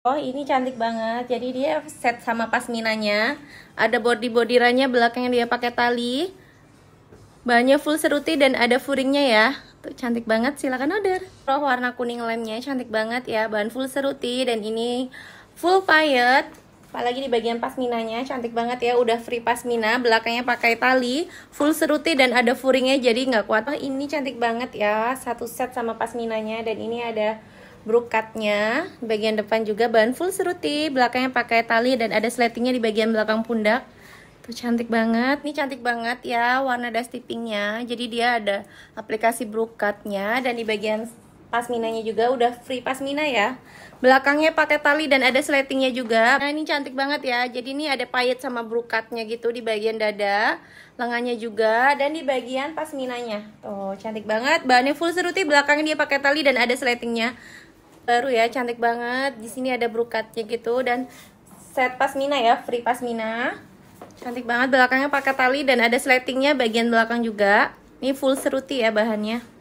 Oh ini cantik banget, jadi dia set sama pasminanya Ada body-bodirannya, belakangnya dia pakai tali Banyak full seruti dan ada furingnya ya Tuh cantik banget, silahkan order Oh warna kuning lemnya cantik banget ya Bahan full seruti dan ini full payet Apalagi di bagian pasminanya, cantik banget ya Udah free pasmina, belakangnya pakai tali Full seruti dan ada furingnya jadi nggak kuat oh, Ini cantik banget ya, satu set sama pasminanya Dan ini ada brokatnya bagian depan juga bahan full seruti belakangnya pakai tali dan ada sletingnya di bagian belakang pundak tuh cantik banget ini cantik banget ya warna dusty pinknya jadi dia ada aplikasi brokatnya dan di bagian pasminanya juga udah free pasmina ya belakangnya pakai tali dan ada sletingnya juga nah ini cantik banget ya jadi ini ada payet sama brokatnya gitu di bagian dada lengannya juga dan di bagian pasminanya tuh cantik banget bahannya full seruti belakangnya dia pakai tali dan ada sletingnya baru ya cantik banget di sini ada brokatnya gitu dan set pasmina ya free pasmina cantik banget belakangnya pakai tali dan ada sletingnya bagian belakang juga ini full seruti ya bahannya